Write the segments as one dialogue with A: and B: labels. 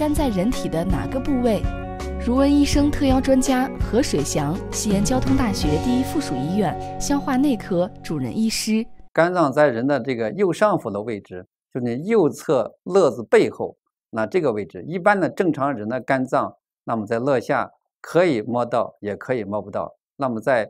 A: 肝在人体的哪个部位？如闻医生特邀专家何水祥，西安交通大学第一附属医院消化内科主任医师。肝脏在人的这个右上腹的位置，就你右侧肋子背后那这个位置。一般的正常人的肝脏，那么在肋下可以摸到，也可以摸不到。那么在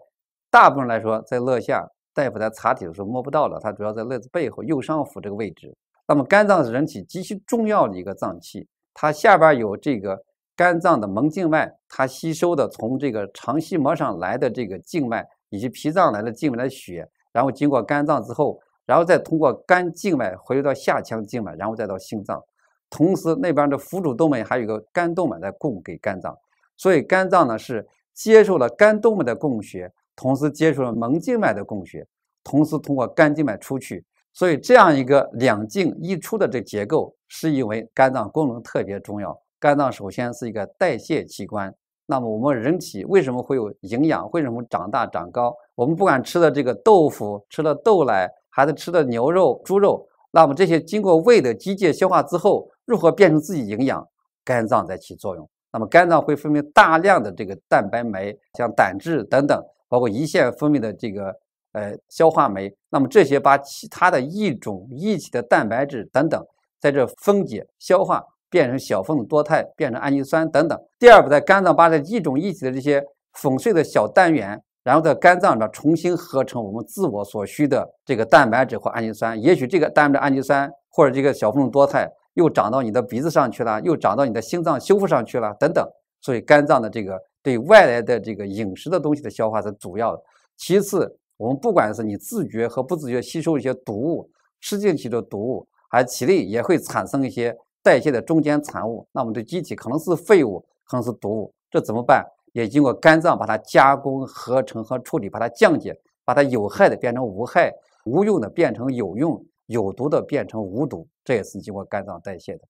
A: 大部分来说，在肋下，大夫在查体的时候摸不到了，它主要在肋子背后右上腹这个位置。那么肝脏是人体极其重要的一个脏器。它下边有这个肝脏的门静脉，它吸收的从这个肠系膜上来的这个静脉，以及脾脏来的静脉的血，然后经过肝脏之后，然后再通过肝静脉回流到下腔静脉，然后再到心脏。同时那边的腹主动脉还有一个肝动脉在供给肝脏，所以肝脏呢是接受了肝动脉的供血，同时接受了门静脉的供血，同时通过肝静脉出去。所以这样一个两进一出的这结构，是因为肝脏功能特别重要。肝脏首先是一个代谢器官。那么我们人体为什么会有营养？为什么长大长高？我们不管吃的这个豆腐，吃了豆奶，还是吃的牛肉、猪肉，那么这些经过胃的机械消化之后，如何变成自己营养？肝脏在起作用。那么肝脏会分泌大量的这个蛋白酶，像胆汁等等，包括胰腺分泌的这个。呃，消化酶，那么这些把其他的一种异体的蛋白质等等，在这分解、消化，变成小分子多肽，变成氨基酸等等。第二步，在肝脏把这异种异体的这些粉碎的小单元，然后在肝脏上重新合成我们自我所需的这个蛋白质或氨基酸。也许这个蛋白、氨基酸或者这个小分子多肽又长到你的鼻子上去了，又长到你的心脏修复上去了，等等。所以肝脏的这个对外来的这个饮食的东西的消化是主要的，其次。我们不管是你自觉和不自觉吸收一些毒物吃进去的毒物，还体内也会产生一些代谢的中间产物。那么的机体可能是废物，可能是毒物，这怎么办？也经过肝脏把它加工、合成和处理，把它降解，把它有害的变成无害，无用的变成有用，有毒的变成无毒。这也是经过肝脏代谢的。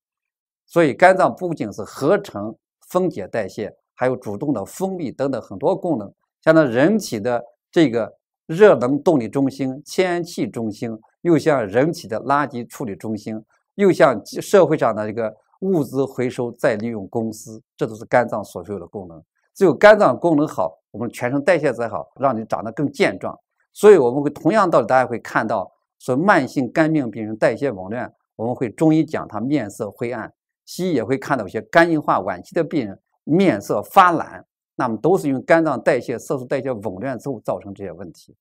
A: 所以肝脏不仅是合成、分解、代谢，还有主动的分泌等等很多功能。像那人体的这个。热能动力中心、天然气中心，又像人体的垃圾处理中心，又像社会上的这个物资回收再利用公司，这都是肝脏所具有的功能。只有肝脏功能好，我们全身代谢才好，让你长得更健壮。所以我们会同样道理，大家会看到，说慢性肝病病人代谢紊乱，我们会中医讲他面色灰暗，西医也会看到有些肝硬化晚期的病人面色发蓝。那么都是因为肝脏代谢、色素代谢紊乱之后造成这些问题。